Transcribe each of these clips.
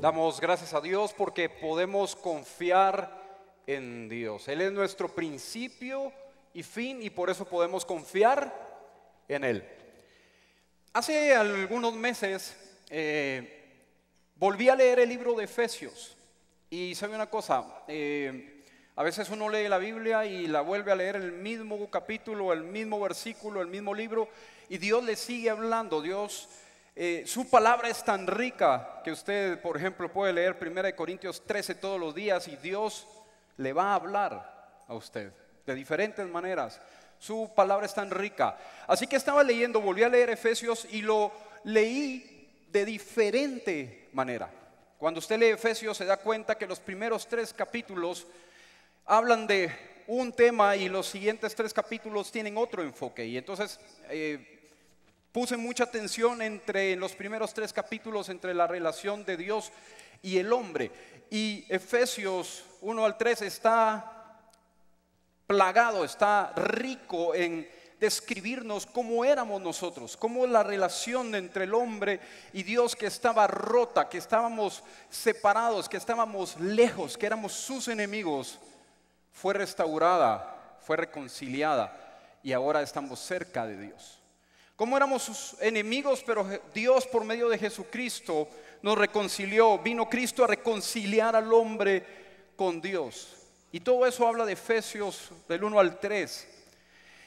Damos gracias a Dios porque podemos confiar en Dios. Él es nuestro principio y fin y por eso podemos confiar en Él. Hace algunos meses eh, volví a leer el libro de Efesios y sabe una cosa, eh, a veces uno lee la Biblia y la vuelve a leer el mismo capítulo, el mismo versículo, el mismo libro y Dios le sigue hablando, Dios eh, su palabra es tan rica que usted, por ejemplo, puede leer 1 Corintios 13 todos los días y Dios le va a hablar a usted de diferentes maneras. Su palabra es tan rica. Así que estaba leyendo, volví a leer Efesios y lo leí de diferente manera. Cuando usted lee Efesios se da cuenta que los primeros tres capítulos hablan de un tema y los siguientes tres capítulos tienen otro enfoque. Y entonces eh, Puse mucha atención entre los primeros tres capítulos entre la relación de Dios y el hombre. Y Efesios 1 al 3 está plagado, está rico en describirnos cómo éramos nosotros, cómo la relación entre el hombre y Dios que estaba rota, que estábamos separados, que estábamos lejos, que éramos sus enemigos, fue restaurada, fue reconciliada y ahora estamos cerca de Dios. Cómo éramos sus enemigos, pero Dios por medio de Jesucristo nos reconcilió. Vino Cristo a reconciliar al hombre con Dios. Y todo eso habla de Efesios del 1 al 3.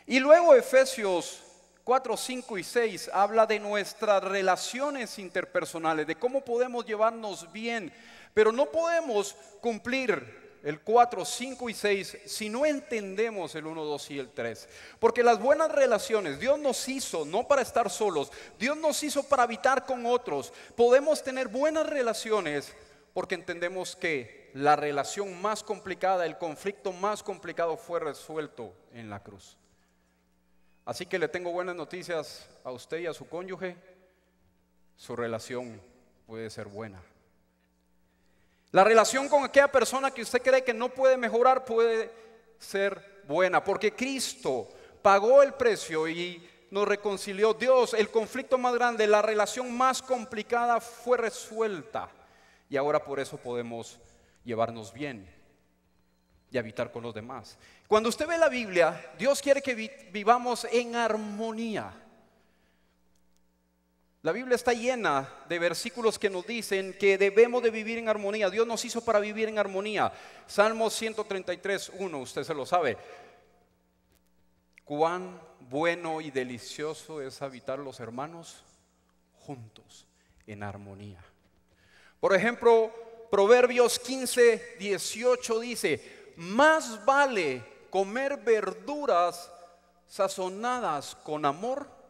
Y luego Efesios 4, 5 y 6 habla de nuestras relaciones interpersonales, de cómo podemos llevarnos bien, pero no podemos cumplir el 4, 5 y 6, si no entendemos el 1, 2 y el 3. Porque las buenas relaciones, Dios nos hizo no para estar solos, Dios nos hizo para habitar con otros. Podemos tener buenas relaciones porque entendemos que la relación más complicada, el conflicto más complicado fue resuelto en la cruz. Así que le tengo buenas noticias a usted y a su cónyuge. Su relación puede ser buena. La relación con aquella persona que usted cree que no puede mejorar puede ser buena, porque Cristo pagó el precio y nos reconcilió Dios. El conflicto más grande, la relación más complicada fue resuelta. Y ahora por eso podemos llevarnos bien y habitar con los demás. Cuando usted ve la Biblia, Dios quiere que vivamos en armonía. La Biblia está llena de versículos que nos dicen que debemos de vivir en armonía. Dios nos hizo para vivir en armonía. Salmo 133, 1, usted se lo sabe. Cuán bueno y delicioso es habitar los hermanos juntos en armonía. Por ejemplo, Proverbios 15, 18 dice, más vale comer verduras sazonadas con amor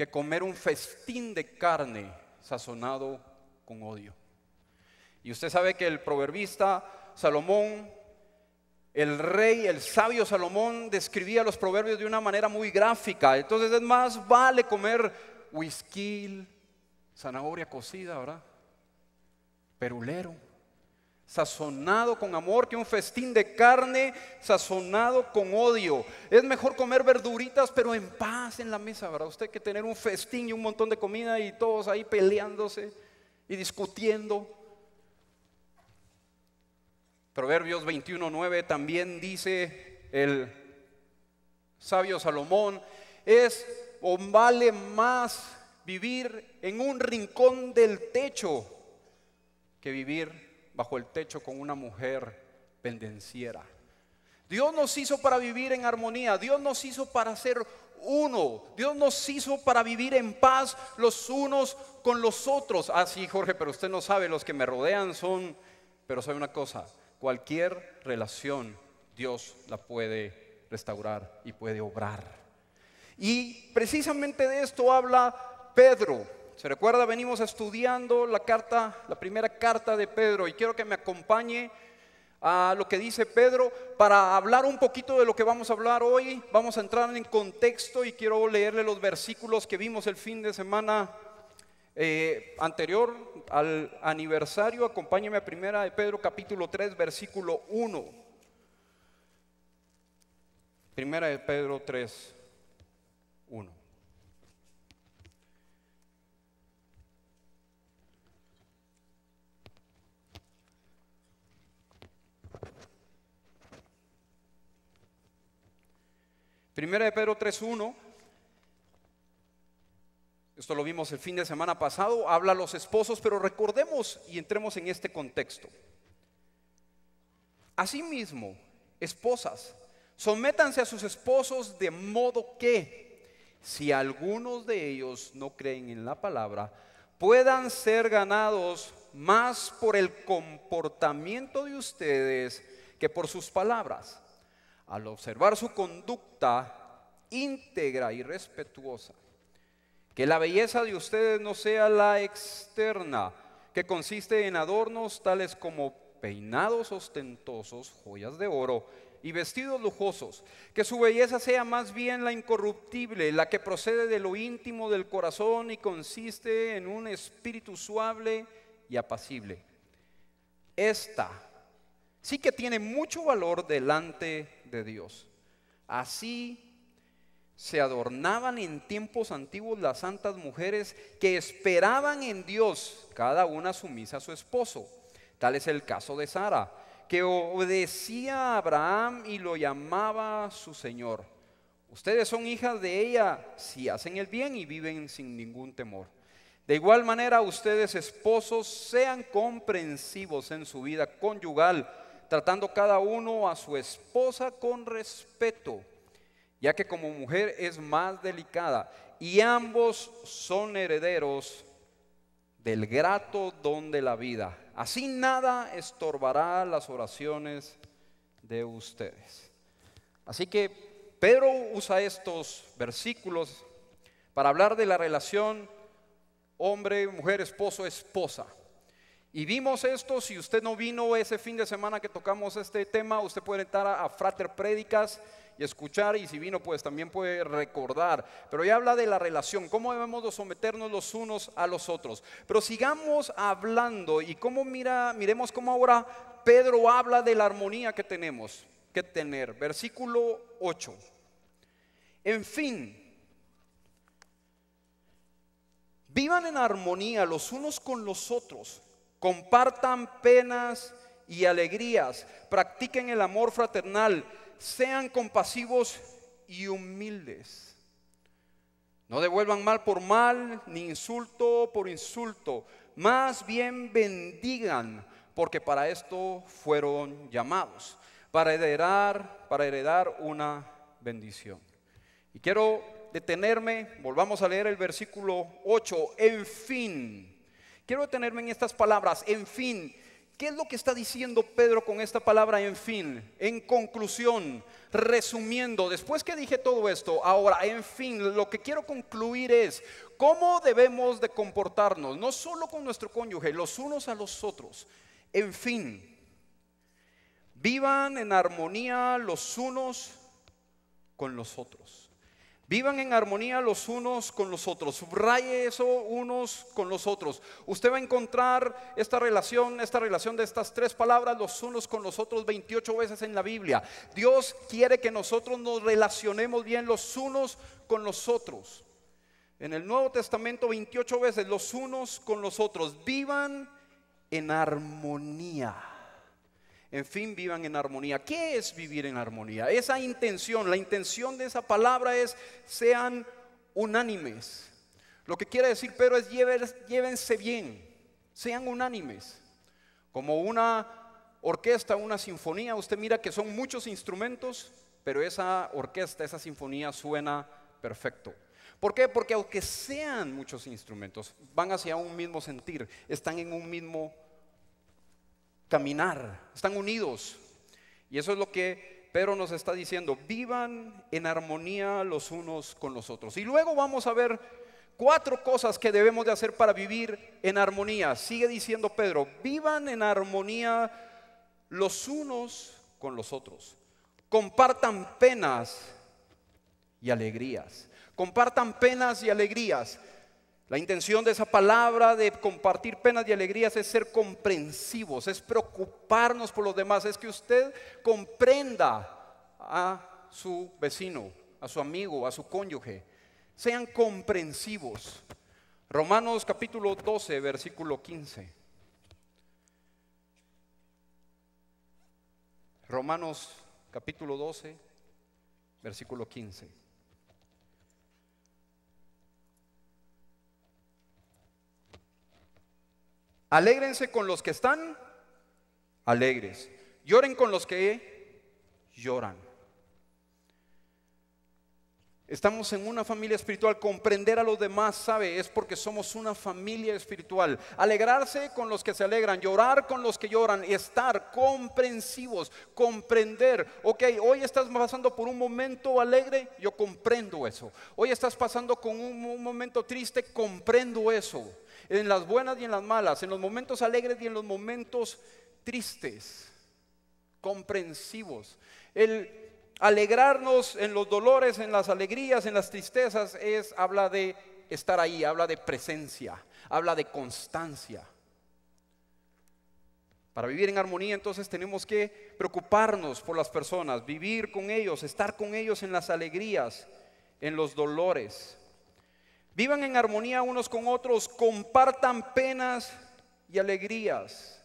que comer un festín de carne sazonado con odio. Y usted sabe que el proverbista Salomón, el rey, el sabio Salomón, describía los proverbios de una manera muy gráfica. Entonces es más, vale comer whisky, zanahoria cocida, ¿verdad? Perulero sazonado con amor que un festín de carne sazonado con odio. Es mejor comer verduritas pero en paz en la mesa, ¿verdad? Usted que tener un festín y un montón de comida y todos ahí peleándose y discutiendo. Proverbios 21:9 también dice el sabio Salomón, es o vale más vivir en un rincón del techo que vivir bajo el techo con una mujer pendenciera. Dios nos hizo para vivir en armonía, Dios nos hizo para ser uno, Dios nos hizo para vivir en paz los unos con los otros. Así, ah, sí Jorge, pero usted no sabe, los que me rodean son, pero sabe una cosa, cualquier relación Dios la puede restaurar y puede obrar. Y precisamente de esto habla Pedro. Se recuerda, venimos estudiando la carta, la primera carta de Pedro, y quiero que me acompañe a lo que dice Pedro para hablar un poquito de lo que vamos a hablar hoy. Vamos a entrar en contexto y quiero leerle los versículos que vimos el fin de semana eh, anterior al aniversario. Acompáñeme a primera de Pedro capítulo 3, versículo 1. Primera de Pedro 3, 1. Primera de Pedro 3.1, esto lo vimos el fin de semana pasado, habla a los esposos, pero recordemos y entremos en este contexto. Asimismo, esposas, sométanse a sus esposos de modo que, si algunos de ellos no creen en la palabra, puedan ser ganados más por el comportamiento de ustedes que por sus palabras al observar su conducta íntegra y respetuosa, que la belleza de ustedes no sea la externa, que consiste en adornos tales como peinados ostentosos, joyas de oro y vestidos lujosos, que su belleza sea más bien la incorruptible, la que procede de lo íntimo del corazón y consiste en un espíritu suave y apacible. Esta sí que tiene mucho valor delante de Dios. Así se adornaban en tiempos antiguos las santas mujeres que esperaban en Dios, cada una sumisa a su esposo. Tal es el caso de Sara, que obedecía a Abraham y lo llamaba su Señor. Ustedes son hijas de ella si hacen el bien y viven sin ningún temor. De igual manera, ustedes esposos sean comprensivos en su vida conyugal tratando cada uno a su esposa con respeto, ya que como mujer es más delicada, y ambos son herederos del grato don de la vida. Así nada estorbará las oraciones de ustedes. Así que Pedro usa estos versículos para hablar de la relación hombre, mujer, esposo, esposa. Y vimos esto, si usted no vino ese fin de semana que tocamos este tema, usted puede entrar a, Frater Prédicas y escuchar, y si vino, pues también puede recordar. Pero ya habla de la relación, cómo debemos de someternos los unos a los otros. Pero sigamos hablando y cómo mira, miremos cómo ahora Pedro habla de la armonía que tenemos que tener. Versículo 8. En fin, vivan en armonía los unos con los otros compartan penas y alegrías, practiquen el amor fraternal, sean compasivos y humildes. No devuelvan mal por mal, ni insulto por insulto, más bien bendigan, porque para esto fueron llamados, para heredar, para heredar una bendición. Y quiero detenerme, volvamos a leer el versículo 8, en fin, Quiero detenerme en estas palabras, en fin. ¿Qué es lo que está diciendo Pedro con esta palabra en fin? En conclusión, resumiendo, después que dije todo esto, ahora, en fin, lo que quiero concluir es cómo debemos de comportarnos, no solo con nuestro cónyuge, los unos a los otros. En fin, vivan en armonía los unos con los otros. Vivan en armonía los unos con los otros. Subraye eso unos con los otros. Usted va a encontrar esta relación, esta relación de estas tres palabras, los unos con los otros, 28 veces en la Biblia. Dios quiere que nosotros nos relacionemos bien los unos con los otros. En el Nuevo Testamento, 28 veces, los unos con los otros. Vivan en armonía en fin, vivan en armonía. ¿Qué es vivir en armonía? Esa intención, la intención de esa palabra es sean unánimes. Lo que quiere decir Pedro es llévense bien, sean unánimes. Como una orquesta, una sinfonía, usted mira que son muchos instrumentos, pero esa orquesta, esa sinfonía suena perfecto. ¿Por qué? Porque aunque sean muchos instrumentos, van hacia un mismo sentir, están en un mismo caminar, están unidos. Y eso es lo que Pedro nos está diciendo, vivan en armonía los unos con los otros. Y luego vamos a ver cuatro cosas que debemos de hacer para vivir en armonía. Sigue diciendo Pedro, vivan en armonía los unos con los otros. Compartan penas y alegrías. Compartan penas y alegrías. La intención de esa palabra de compartir penas y alegrías es ser comprensivos, es preocuparnos por los demás, es que usted comprenda a su vecino, a su amigo, a su cónyuge. Sean comprensivos. Romanos capítulo 12, versículo 15. Romanos capítulo 12, versículo 15. Alégrense con los que están alegres. Lloren con los que lloran. Estamos en una familia espiritual. Comprender a los demás, ¿sabe? Es porque somos una familia espiritual. Alegrarse con los que se alegran, llorar con los que lloran, estar comprensivos, comprender. Ok, hoy estás pasando por un momento alegre, yo comprendo eso. Hoy estás pasando con un momento triste, comprendo eso en las buenas y en las malas, en los momentos alegres y en los momentos tristes, comprensivos. El alegrarnos en los dolores, en las alegrías, en las tristezas, es, habla de estar ahí, habla de presencia, habla de constancia. Para vivir en armonía entonces tenemos que preocuparnos por las personas, vivir con ellos, estar con ellos en las alegrías, en los dolores. Vivan en armonía unos con otros, compartan penas y alegrías.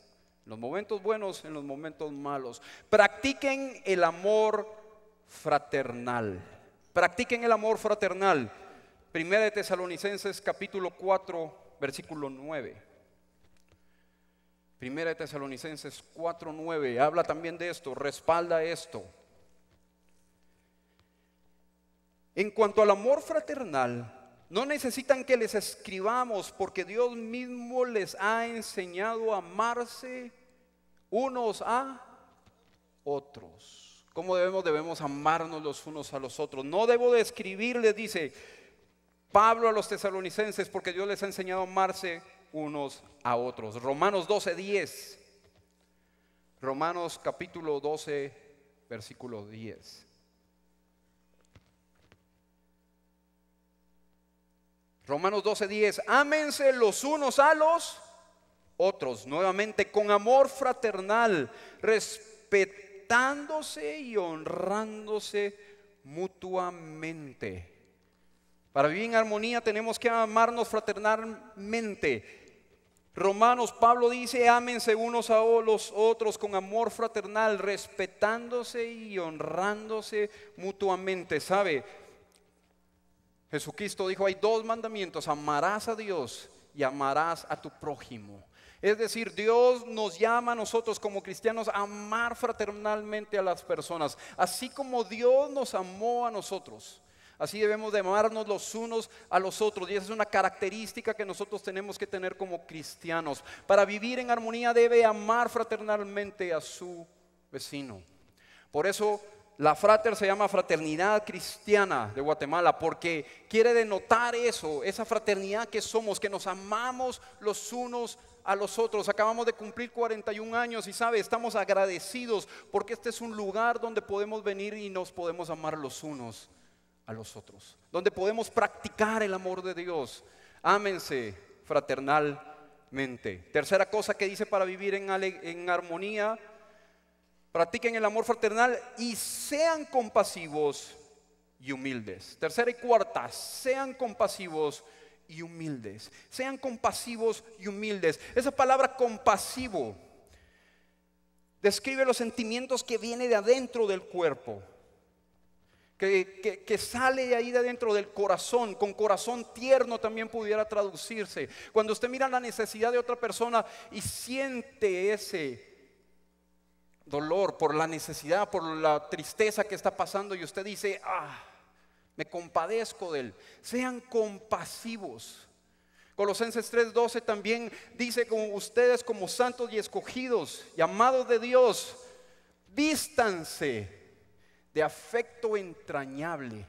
En los momentos buenos, en los momentos malos. Practiquen el amor fraternal. Practiquen el amor fraternal. Primera de Tesalonicenses capítulo 4, versículo 9. Primera de Tesalonicenses 4, 9. Habla también de esto, respalda esto. En cuanto al amor fraternal, no necesitan que les escribamos porque Dios mismo les ha enseñado a amarse unos a otros. ¿Cómo debemos? Debemos amarnos los unos a los otros. No debo de escribirles, dice Pablo a los tesalonicenses, porque Dios les ha enseñado a amarse unos a otros. Romanos 12, 10. Romanos capítulo 12, versículo 10. Romanos 10 ámense los unos a los otros, nuevamente con amor fraternal, respetándose y honrándose mutuamente. Para vivir en armonía tenemos que amarnos fraternalmente. Romanos, Pablo dice, ámense unos a los otros con amor fraternal, respetándose y honrándose mutuamente. ¿Sabe? Jesucristo dijo, hay dos mandamientos, amarás a Dios y amarás a tu prójimo. Es decir, Dios nos llama a nosotros como cristianos a amar fraternalmente a las personas, así como Dios nos amó a nosotros. Así debemos de amarnos los unos a los otros. Y esa es una característica que nosotros tenemos que tener como cristianos. Para vivir en armonía debe amar fraternalmente a su vecino. Por eso la frater se llama Fraternidad Cristiana de Guatemala porque quiere denotar eso, esa fraternidad que somos, que nos amamos los unos a los otros. Acabamos de cumplir 41 años y sabe, estamos agradecidos porque este es un lugar donde podemos venir y nos podemos amar los unos a los otros, donde podemos practicar el amor de Dios. Ámense fraternalmente. Tercera cosa que dice para vivir en, en armonía practiquen el amor fraternal y sean compasivos y humildes. Tercera y cuarta, sean compasivos y humildes. Sean compasivos y humildes. Esa palabra compasivo describe los sentimientos que viene de adentro del cuerpo. Que, que, que, sale ahí de adentro del corazón, con corazón tierno también pudiera traducirse. Cuando usted mira la necesidad de otra persona y siente ese dolor, por la necesidad, por la tristeza que está pasando y usted dice, ah, me compadezco de él. Sean compasivos. Colosenses 3:12 también dice con ustedes como santos y escogidos, llamados de Dios, vístanse de afecto entrañable,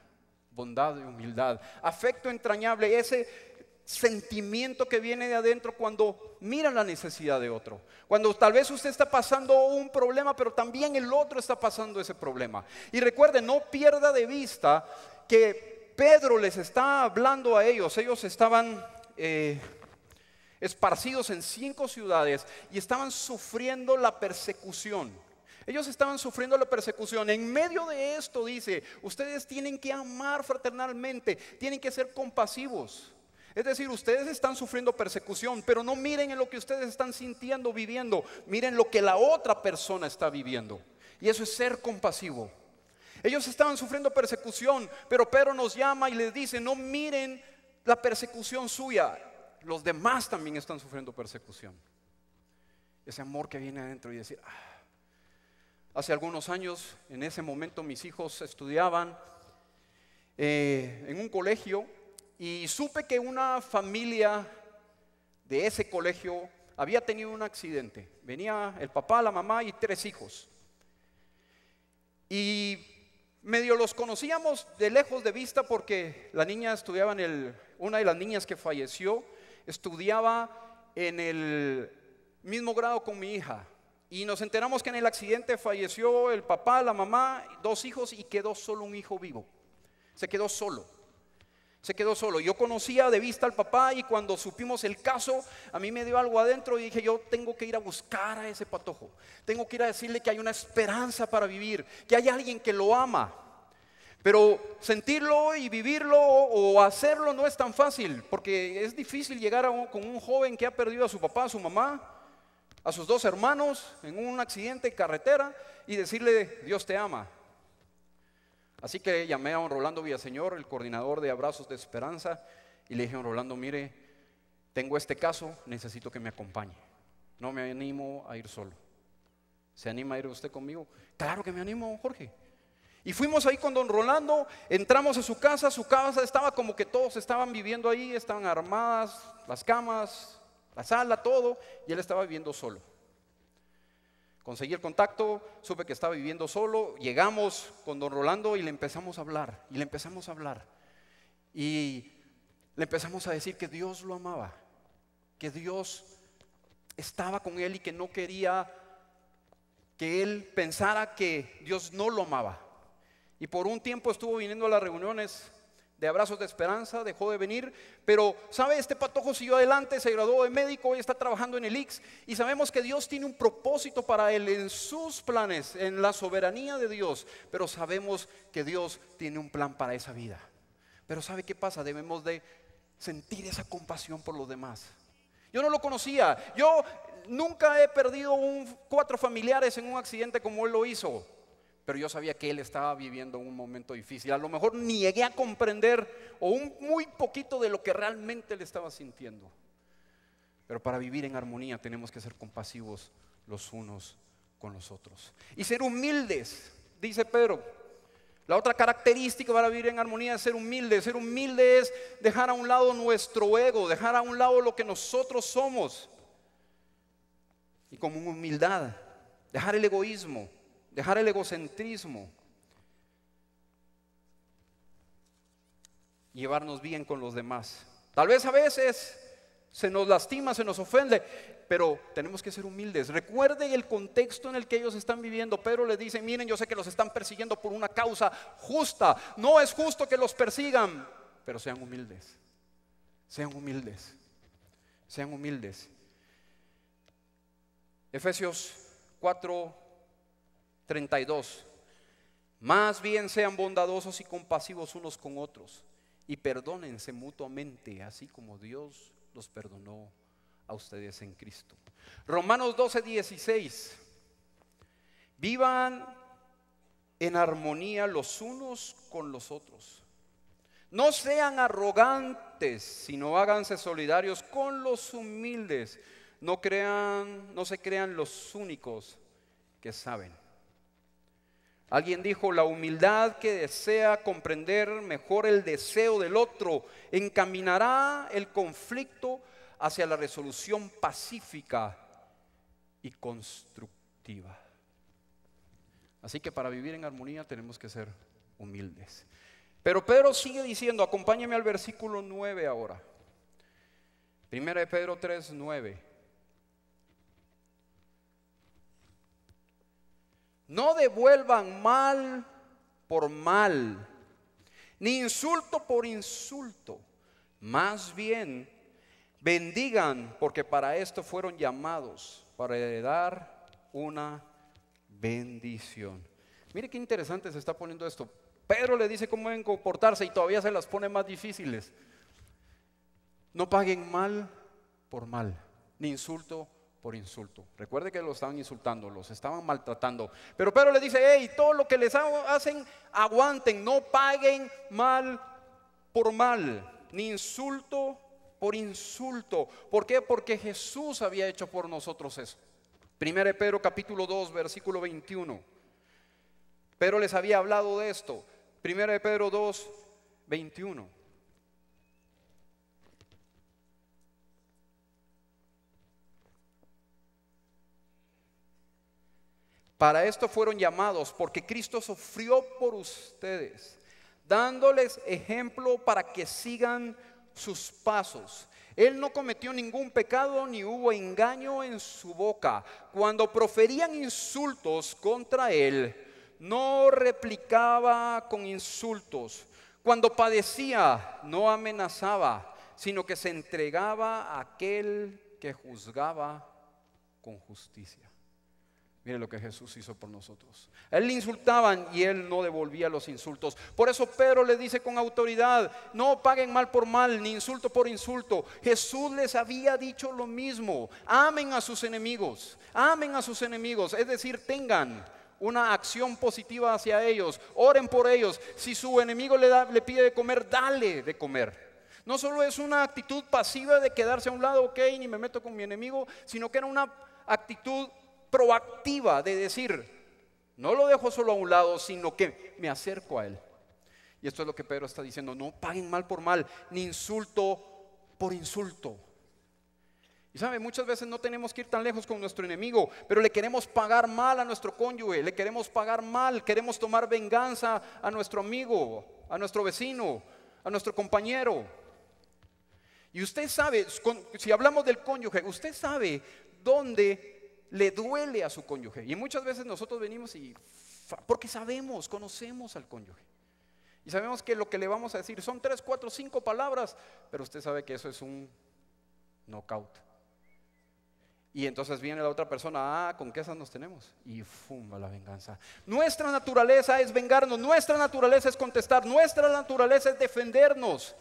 bondad y humildad. Afecto entrañable, ese sentimiento que viene de adentro cuando mira la necesidad de otro. Cuando tal vez usted está pasando un problema, pero también el otro está pasando ese problema. Y recuerde, no pierda de vista que Pedro les está hablando a ellos. Ellos estaban... Eh, esparcidos en cinco ciudades y estaban sufriendo la persecución. Ellos estaban sufriendo la persecución. En medio de esto dice, ustedes tienen que amar fraternalmente, tienen que ser compasivos. Es decir, ustedes están sufriendo persecución, pero no miren en lo que ustedes están sintiendo, viviendo, miren lo que la otra persona está viviendo. Y eso es ser compasivo. Ellos estaban sufriendo persecución, pero Pedro nos llama y les dice, no miren la persecución suya, los demás también están sufriendo persecución. Ese amor que viene adentro y decir, ah, hace algunos años, en ese momento mis hijos estudiaban eh, en un colegio y supe que una familia de ese colegio había tenido un accidente. Venía el papá, la mamá y tres hijos. Y medio los conocíamos de lejos de vista porque la niña estudiaba en el, una de las niñas que falleció estudiaba en el mismo grado con mi hija. Y nos enteramos que en el accidente falleció el papá, la mamá, dos hijos y quedó solo un hijo vivo. Se quedó solo. Se quedó solo. Yo conocía de vista al papá y cuando supimos el caso, a mí me dio algo adentro y dije, yo tengo que ir a buscar a ese patojo. Tengo que ir a decirle que hay una esperanza para vivir, que hay alguien que lo ama. Pero sentirlo y vivirlo o hacerlo no es tan fácil, porque es difícil llegar con un joven que ha perdido a su papá, a su mamá, a sus dos hermanos en un accidente de carretera y decirle, Dios te ama. Así que llamé a don Rolando Villaseñor, el coordinador de Abrazos de Esperanza, y le dije a don Rolando, mire, tengo este caso, necesito que me acompañe. No me animo a ir solo. ¿Se anima a ir usted conmigo? Claro que me animo, Jorge. Y fuimos ahí con don Rolando, entramos a su casa, su casa estaba como que todos estaban viviendo ahí, estaban armadas, las camas, la sala, todo, y él estaba viviendo solo. Conseguí el contacto, supe que estaba viviendo solo, llegamos con don Rolando y le empezamos a hablar, y le empezamos a hablar. Y le empezamos a decir que Dios lo amaba, que Dios estaba con él y que no quería que él pensara que Dios no lo amaba. Y por un tiempo estuvo viniendo a las reuniones de abrazos de esperanza, dejó de venir, pero sabe, este patojo siguió adelante, se graduó de médico y está trabajando en el IX y sabemos que Dios tiene un propósito para él en sus planes, en la soberanía de Dios, pero sabemos que Dios tiene un plan para esa vida. Pero ¿sabe qué pasa? Debemos de sentir esa compasión por los demás. Yo no lo conocía, yo nunca he perdido cuatro familiares en un accidente como él lo hizo pero yo sabía que él estaba viviendo un momento difícil. A lo mejor ni llegué a comprender o un muy poquito de lo que realmente le estaba sintiendo. Pero para vivir en armonía tenemos que ser compasivos los unos con los otros. Y ser humildes, dice Pedro. La otra característica para vivir en armonía es ser humilde. Ser humilde es dejar a un lado nuestro ego, dejar a un lado lo que nosotros somos. Y con humildad, dejar el egoísmo, dejar el egocentrismo, llevarnos bien con los demás. Tal vez a veces se nos lastima, se nos ofende, pero tenemos que ser humildes. Recuerden el contexto en el que ellos están viviendo. Pedro les dice, miren, yo sé que los están persiguiendo por una causa justa. No es justo que los persigan, pero sean humildes. Sean humildes. Sean humildes. Efesios 4, 32. Más bien sean bondadosos y compasivos unos con otros y perdónense mutuamente, así como Dios los perdonó a ustedes en Cristo. Romanos 12, 16. Vivan en armonía los unos con los otros. No sean arrogantes, sino háganse solidarios con los humildes. No crean, no se crean los únicos que saben. Alguien dijo, la humildad que desea comprender mejor el deseo del otro encaminará el conflicto hacia la resolución pacífica y constructiva. Así que para vivir en armonía tenemos que ser humildes. Pero Pedro sigue diciendo, acompáñame al versículo 9 ahora. Primera de Pedro 3, 9. No devuelvan mal por mal, ni insulto por insulto. Más bien, bendigan, porque para esto fueron llamados, para heredar una bendición. Mire qué interesante se está poniendo esto. Pedro le dice cómo deben comportarse y todavía se las pone más difíciles. No paguen mal por mal, ni insulto por insulto. Recuerde que los estaban insultando, los estaban maltratando. Pero Pedro le dice, hey, todo lo que les hacen, aguanten, no paguen mal por mal, ni insulto por insulto. ¿Por qué? Porque Jesús había hecho por nosotros eso. Primero de Pedro capítulo 2, versículo 21. Pedro les había hablado de esto. Primero de Pedro 2, 21. Para esto fueron llamados, porque Cristo sufrió por ustedes, dándoles ejemplo para que sigan sus pasos. Él no cometió ningún pecado ni hubo engaño en su boca. Cuando proferían insultos contra él, no replicaba con insultos. Cuando padecía, no amenazaba, sino que se entregaba a aquel que juzgaba con justicia. Miren lo que Jesús hizo por nosotros. Él le insultaban y él no devolvía los insultos. Por eso Pedro le dice con autoridad, no paguen mal por mal, ni insulto por insulto. Jesús les había dicho lo mismo. Amen a sus enemigos, amen a sus enemigos. Es decir, tengan una acción positiva hacia ellos. Oren por ellos. Si su enemigo le, da, le pide de comer, dale de comer. No solo es una actitud pasiva de quedarse a un lado, ok, ni me meto con mi enemigo, sino que era una actitud proactiva de decir, no lo dejo solo a un lado, sino que me acerco a Él. Y esto es lo que Pedro está diciendo, no paguen mal por mal, ni insulto por insulto. Y sabe, muchas veces no tenemos que ir tan lejos con nuestro enemigo, pero le queremos pagar mal a nuestro cónyuge, le queremos pagar mal, queremos tomar venganza a nuestro amigo, a nuestro vecino, a nuestro compañero. Y usted sabe, si hablamos del cónyuge, usted sabe dónde le duele a su cónyuge. Y muchas veces nosotros venimos y... Porque sabemos, conocemos al cónyuge. Y sabemos que lo que le vamos a decir son tres, cuatro, cinco palabras, pero usted sabe que eso es un knockout. Y entonces viene la otra persona, ah, ¿con qué esas nos tenemos? Y fumba la venganza. Nuestra naturaleza es vengarnos, nuestra naturaleza es contestar, nuestra naturaleza es defendernos.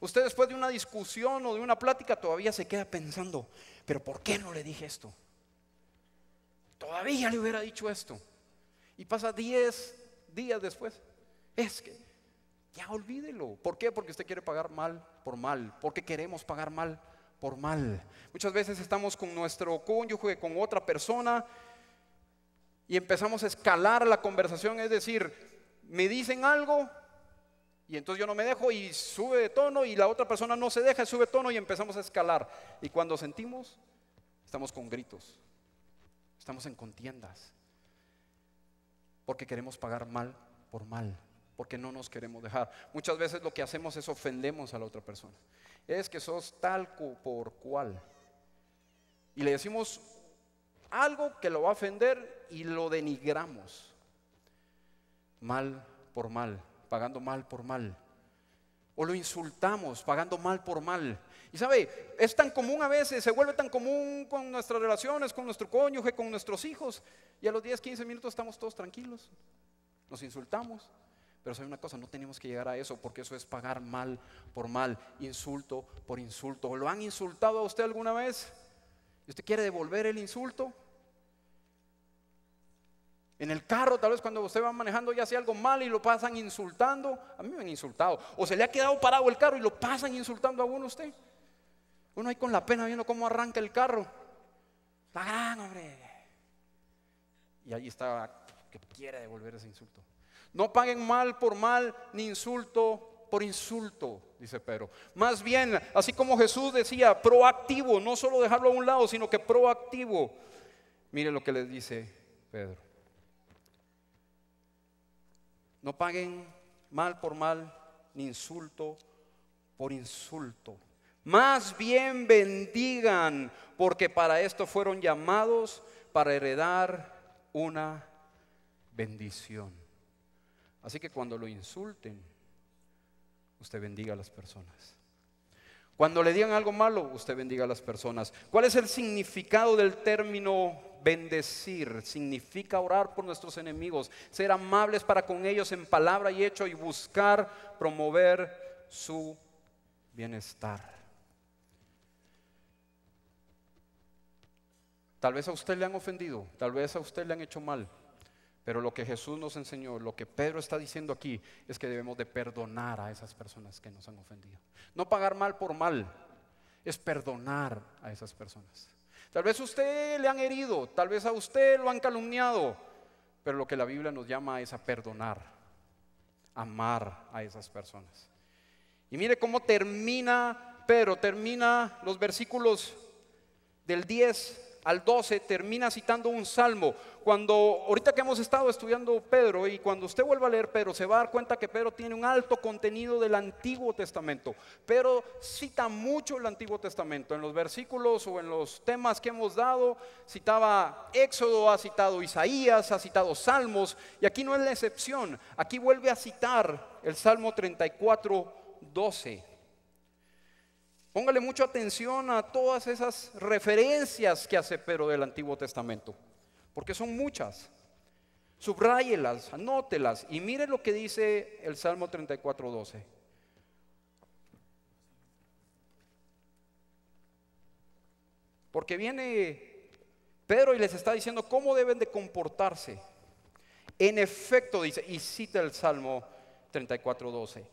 Usted después de una discusión o de una plática todavía se queda pensando, pero ¿por qué no le dije esto? Todavía le hubiera dicho esto. Y pasa 10 días después. Es que ya olvídelo. ¿Por qué? Porque usted quiere pagar mal por mal. Porque queremos pagar mal por mal. Muchas veces estamos con nuestro cónyuge, con otra persona y empezamos a escalar la conversación. Es decir, me dicen algo y entonces yo no me dejo y sube de tono y la otra persona no se deja, sube de tono y empezamos a escalar. Y cuando sentimos, estamos con gritos. Estamos en contiendas. Porque queremos pagar mal por mal. Porque no nos queremos dejar. Muchas veces lo que hacemos es ofendemos a la otra persona. Es que sos tal por cual. Y le decimos algo que lo va a ofender y lo denigramos. Mal por mal, pagando mal por mal. O lo insultamos, pagando mal por mal. Y sabe, es tan común a veces, se vuelve tan común con nuestras relaciones, con nuestro cónyuge, con nuestros hijos. Y a los 10, 15 minutos estamos todos tranquilos. Nos insultamos. Pero sabe una cosa, no tenemos que llegar a eso porque eso es pagar mal por mal, insulto por insulto. ¿Lo han insultado a usted alguna vez? ¿Y usted quiere devolver el insulto? En el carro, tal vez cuando usted va manejando y hace algo mal y lo pasan insultando. A mí me han insultado. O se le ha quedado parado el carro y lo pasan insultando a uno usted. Uno ahí con la pena viendo cómo arranca el carro. Está hombre. Y ahí está que quiere devolver ese insulto. No paguen mal por mal, ni insulto por insulto, dice Pedro. Más bien, así como Jesús decía, proactivo, no solo dejarlo a un lado, sino que proactivo. Mire lo que les dice Pedro. No paguen mal por mal, ni insulto por insulto. Más bien bendigan, porque para esto fueron llamados, para heredar una bendición. Así que cuando lo insulten, usted bendiga a las personas. Cuando le digan algo malo, usted bendiga a las personas. ¿Cuál es el significado del término bendecir? Significa orar por nuestros enemigos, ser amables para con ellos en palabra y hecho y buscar promover su bienestar. Tal vez a usted le han ofendido, tal vez a usted le han hecho mal, pero lo que Jesús nos enseñó, lo que Pedro está diciendo aquí, es que debemos de perdonar a esas personas que nos han ofendido. No pagar mal por mal, es perdonar a esas personas. Tal vez a usted le han herido, tal vez a usted lo han calumniado, pero lo que la Biblia nos llama es a perdonar, amar a esas personas. Y mire cómo termina Pedro, termina los versículos del 10 al 12 termina citando un salmo. Cuando ahorita que hemos estado estudiando Pedro y cuando usted vuelva a leer Pedro, se va a dar cuenta que Pedro tiene un alto contenido del Antiguo Testamento. Pedro cita mucho el Antiguo Testamento. En los versículos o en los temas que hemos dado, citaba Éxodo, ha citado Isaías, ha citado Salmos. Y aquí no es la excepción. Aquí vuelve a citar el Salmo 34, 12. Póngale mucha atención a todas esas referencias que hace Pedro del Antiguo Testamento, porque son muchas. Subráyelas, anótelas y mire lo que dice el Salmo 34:12. Porque viene Pedro y les está diciendo cómo deben de comportarse. En efecto, dice, y cita el Salmo 34:12,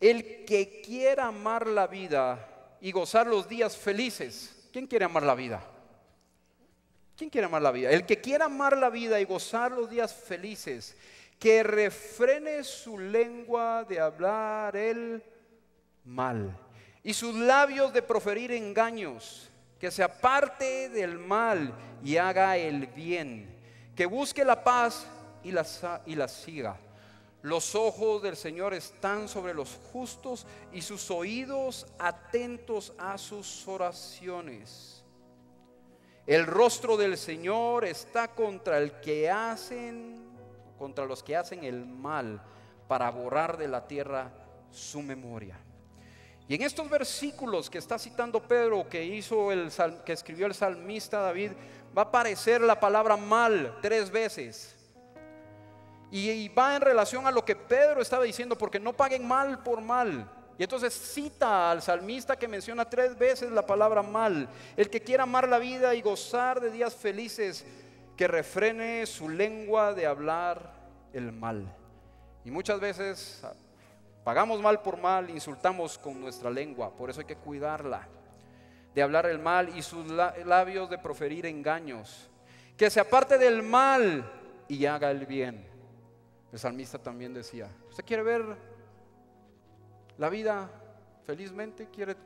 el que quiera amar la vida y gozar los días felices. ¿Quién quiere amar la vida? ¿Quién quiere amar la vida? El que quiera amar la vida y gozar los días felices, que refrene su lengua de hablar el mal y sus labios de proferir engaños, que se aparte del mal y haga el bien, que busque la paz y la, y la siga los ojos del Señor están sobre los justos y sus oídos atentos a sus oraciones. El rostro del Señor está contra el que hacen contra los que hacen el mal para borrar de la tierra su memoria. Y en estos versículos que está citando Pedro, que hizo el que escribió el salmista David, va a aparecer la palabra mal tres veces. Y, va en relación a lo que Pedro estaba diciendo, porque no paguen mal por mal. Y entonces cita al salmista que menciona tres veces la palabra mal. El que quiera amar la vida y gozar de días felices, que refrene su lengua de hablar el mal. Y muchas veces pagamos mal por mal, insultamos con nuestra lengua, por eso hay que cuidarla, de hablar el mal y sus labios de proferir engaños. Que se aparte del mal y haga el bien el salmista también decía, ¿usted quiere ver la vida felizmente? ¿Quiere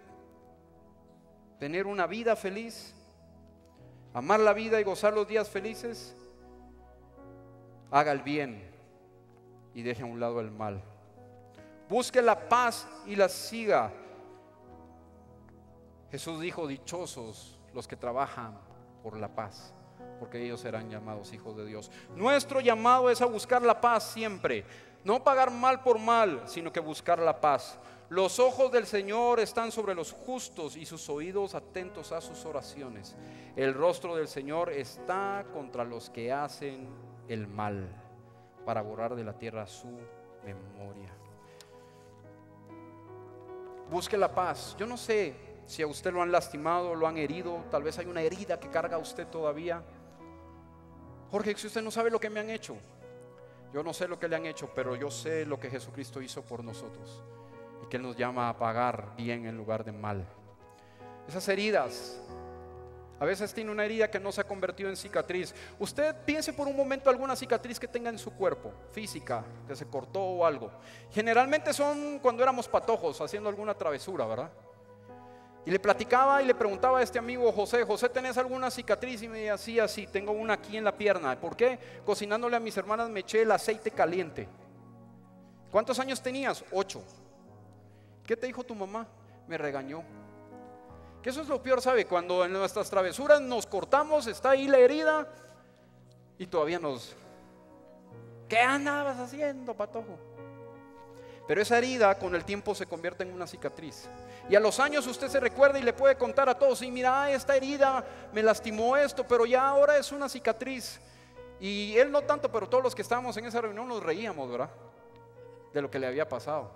tener una vida feliz? ¿Amar la vida y gozar los días felices? Haga el bien y deje a un lado el mal. Busque la paz y la siga. Jesús dijo, dichosos los que trabajan por la paz porque ellos serán llamados hijos de Dios. Nuestro llamado es a buscar la paz siempre, no pagar mal por mal, sino que buscar la paz. Los ojos del Señor están sobre los justos y sus oídos atentos a sus oraciones. El rostro del Señor está contra los que hacen el mal, para borrar de la tierra su memoria. Busque la paz. Yo no sé si a usted lo han lastimado, lo han herido, tal vez hay una herida que carga a usted todavía. Jorge, si usted no sabe lo que me han hecho, yo no sé lo que le han hecho, pero yo sé lo que Jesucristo hizo por nosotros y que Él nos llama a pagar bien en lugar de mal. Esas heridas, a veces tiene una herida que no se ha convertido en cicatriz. Usted piense por un momento alguna cicatriz que tenga en su cuerpo, física, que se cortó o algo. Generalmente son cuando éramos patojos haciendo alguna travesura, ¿verdad? Y le platicaba y le preguntaba a este amigo José, José, ¿tenés alguna cicatriz? Y me decía, sí, tengo una aquí en la pierna. ¿Por qué? Cocinándole a mis hermanas me eché el aceite caliente. ¿Cuántos años tenías? Ocho. ¿Qué te dijo tu mamá? Me regañó. Que eso es lo peor, ¿sabe? Cuando en nuestras travesuras nos cortamos, está ahí la herida y todavía nos... ¿Qué andabas haciendo, patojo? Pero esa herida con el tiempo se convierte en una cicatriz. Y a los años usted se recuerda y le puede contar a todos, y mira, ah, esta herida me lastimó esto, pero ya ahora es una cicatriz. Y él no tanto, pero todos los que estábamos en esa reunión nos reíamos, ¿verdad? De lo que le había pasado.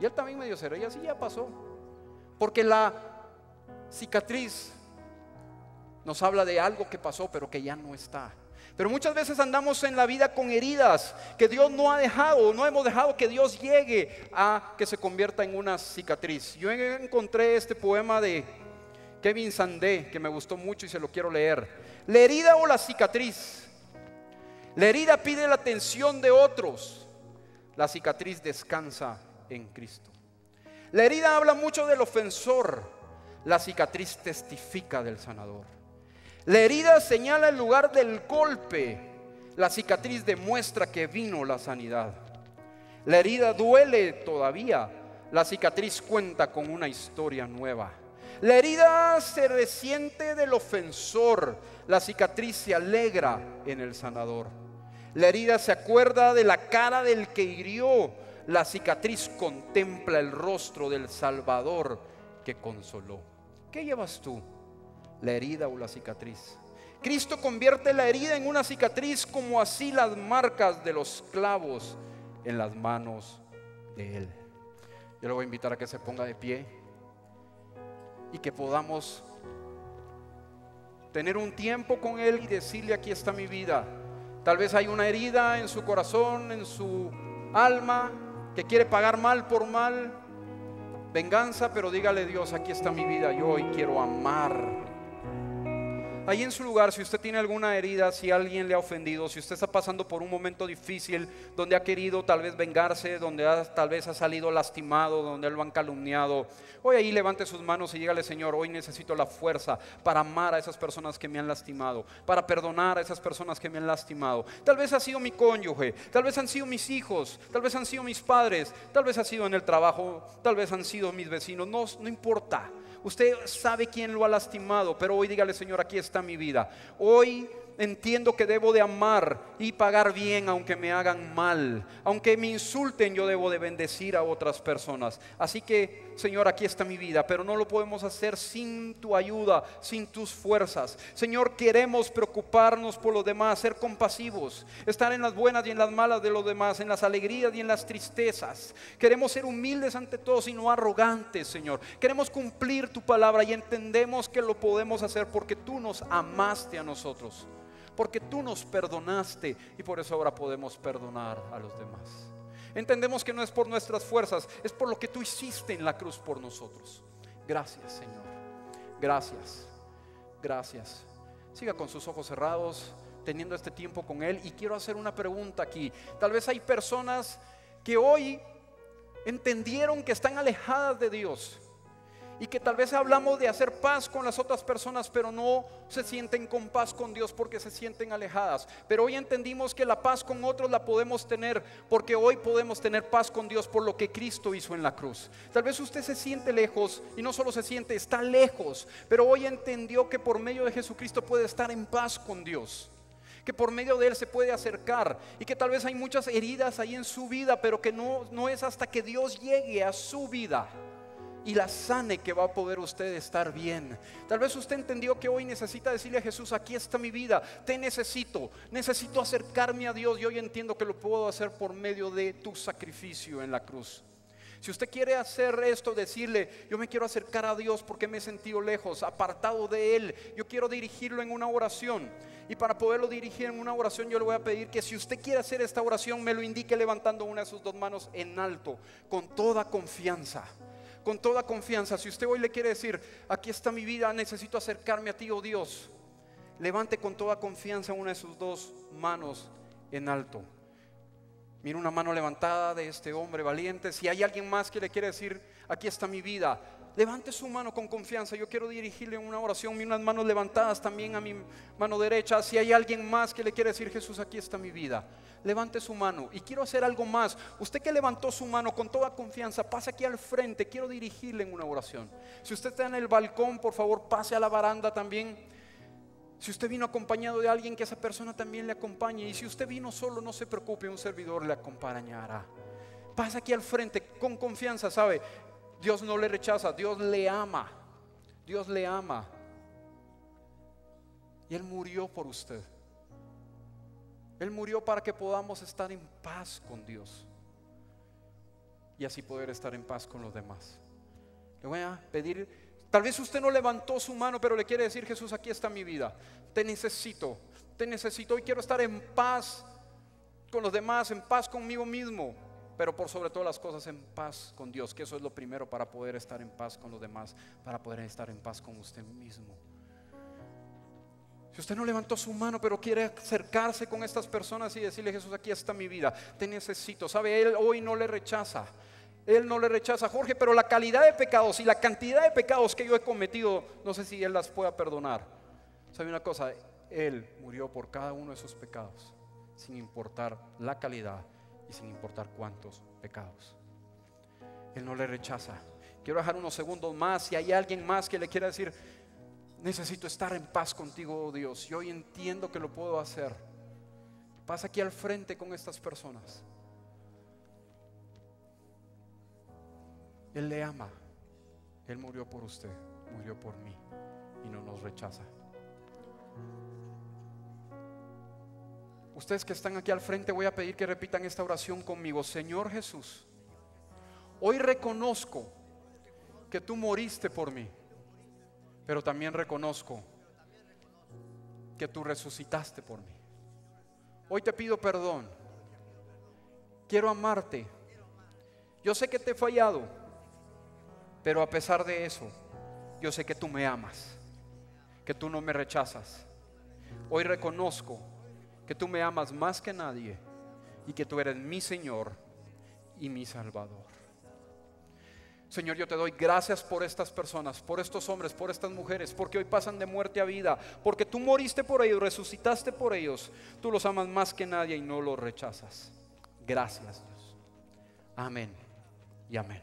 Y él también medio se reía, así ya pasó. Porque la cicatriz nos habla de algo que pasó, pero que ya no está. Pero muchas veces andamos en la vida con heridas que Dios no ha dejado, no hemos dejado que Dios llegue a que se convierta en una cicatriz. Yo encontré este poema de Kevin Sandé que me gustó mucho y se lo quiero leer. La herida o la cicatriz. La herida pide la atención de otros. La cicatriz descansa en Cristo. La herida habla mucho del ofensor. La cicatriz testifica del sanador. La herida señala el lugar del golpe. La cicatriz demuestra que vino la sanidad. La herida duele todavía. La cicatriz cuenta con una historia nueva. La herida se resiente del ofensor. La cicatriz se alegra en el sanador. La herida se acuerda de la cara del que hirió. La cicatriz contempla el rostro del Salvador que consoló. ¿Qué llevas tú? la herida o la cicatriz. Cristo convierte la herida en una cicatriz como así las marcas de los clavos en las manos de Él. Yo le voy a invitar a que se ponga de pie y que podamos tener un tiempo con Él y decirle, aquí está mi vida. Tal vez hay una herida en su corazón, en su alma, que quiere pagar mal por mal, venganza, pero dígale Dios, aquí está mi vida, yo hoy quiero amar ahí en su lugar, si usted tiene alguna herida, si alguien le ha ofendido, si usted está pasando por un momento difícil donde ha querido tal vez vengarse, donde tal vez ha salido lastimado, donde lo han calumniado, hoy ahí levante sus manos y dígale, Señor, hoy necesito la fuerza para amar a esas personas que me han lastimado, para perdonar a esas personas que me han lastimado. Tal vez ha sido mi cónyuge, tal vez han sido mis hijos, tal vez han sido mis padres, tal vez ha sido en el trabajo, tal vez han sido mis vecinos, no, no importa. Usted sabe quién lo ha lastimado, pero hoy dígale, Señor, aquí está mi vida. Hoy entiendo que debo de amar y pagar bien aunque me hagan mal. Aunque me insulten, yo debo de bendecir a otras personas. Así que Señor, aquí está mi vida, pero no lo podemos hacer sin tu ayuda, sin tus fuerzas. Señor, queremos preocuparnos por los demás, ser compasivos, estar en las buenas y en las malas de los demás, en las alegrías y en las tristezas. Queremos ser humildes ante todos y no arrogantes, Señor. Queremos cumplir tu palabra y entendemos que lo podemos hacer porque tú nos amaste a nosotros porque tú nos perdonaste y por eso ahora podemos perdonar a los demás. Entendemos que no es por nuestras fuerzas, es por lo que tú hiciste en la cruz por nosotros. Gracias, Señor. Gracias. Gracias. Siga con sus ojos cerrados, teniendo este tiempo con Él. Y quiero hacer una pregunta aquí. Tal vez hay personas que hoy entendieron que están alejadas de Dios y que tal vez hablamos de hacer paz con las otras personas, pero no se sienten con paz con Dios porque se sienten alejadas. Pero hoy entendimos que la paz con otros la podemos tener porque hoy podemos tener paz con Dios por lo que Cristo hizo en la cruz. Tal vez usted se siente lejos y no solo se siente, está lejos, pero hoy entendió que por medio de Jesucristo puede estar en paz con Dios que por medio de Él se puede acercar y que tal vez hay muchas heridas ahí en su vida, pero que no, no es hasta que Dios llegue a su vida y la sane que va a poder usted estar bien. Tal vez usted entendió que hoy necesita decirle a Jesús, aquí está mi vida, te necesito, necesito acercarme a Dios y hoy entiendo que lo puedo hacer por medio de tu sacrificio en la cruz. Si usted quiere hacer esto, decirle, yo me quiero acercar a Dios porque me he sentido lejos, apartado de Él, yo quiero dirigirlo en una oración. Y para poderlo dirigir en una oración, yo le voy a pedir que si usted quiere hacer esta oración, me lo indique levantando una de sus dos manos en alto, con toda confianza con toda confianza. Si usted hoy le quiere decir, aquí está mi vida, necesito acercarme a ti, oh Dios, levante con toda confianza una de sus dos manos en alto. Mira una mano levantada de este hombre valiente. Si hay alguien más que le quiere decir, aquí está mi vida, levante su mano con confianza. Yo quiero dirigirle una oración. Mira unas manos levantadas también a mi mano derecha. Si hay alguien más que le quiere decir, Jesús, aquí está mi vida, levante su mano. Y quiero hacer algo más. Usted que levantó su mano con toda confianza, pase aquí al frente. Quiero dirigirle en una oración. Si usted está en el balcón, por favor, pase a la baranda también. Si usted vino acompañado de alguien, que esa persona también le acompañe. Y si usted vino solo, no se preocupe, un servidor le acompañará. Pasa aquí al frente con confianza, ¿sabe? Dios no le rechaza, Dios le ama. Dios le ama. Y Él murió por usted. Él murió para que podamos estar en paz con Dios. Y así poder estar en paz con los demás. Le voy a pedir Tal vez usted no levantó su mano, pero le quiere decir, Jesús, aquí está mi vida. Te necesito, te necesito y quiero estar en paz con los demás, en paz conmigo mismo, pero por sobre todas las cosas en paz con Dios, que eso es lo primero para poder estar en paz con los demás, para poder estar en paz con usted mismo. Si usted no levantó su mano, pero quiere acercarse con estas personas y decirle, Jesús, aquí está mi vida, te necesito. Sabe, Él hoy no le rechaza. Él no le rechaza Jorge, pero la calidad de pecados y la cantidad de pecados que yo he cometido, no sé si Él las pueda perdonar. ¿Sabe una cosa? Él murió por cada uno de esos pecados, sin importar la calidad y sin importar cuántos pecados. Él no le rechaza. Quiero dejar unos segundos más. Si hay alguien más que le quiera decir, necesito estar en paz contigo, oh Dios, y hoy entiendo que lo puedo hacer. Pasa aquí al frente con estas personas. Él le ama. Él murió por usted, murió por mí y no nos rechaza. Ustedes que están aquí al frente, voy a pedir que repitan esta oración conmigo. Señor Jesús, hoy reconozco que tú moriste por mí, pero también reconozco que tú resucitaste por mí. Hoy te pido perdón. Quiero amarte. Yo sé que te he fallado pero a pesar de eso, yo sé que tú me amas, que tú no me rechazas. Hoy reconozco que tú me amas más que nadie y que tú eres mi Señor y mi Salvador. Señor, yo te doy gracias por estas personas, por estos hombres, por estas mujeres, porque hoy pasan de muerte a vida, porque tú moriste por ellos, resucitaste por ellos, tú los amas más que nadie y no los rechazas. Gracias Dios. Amén y amén.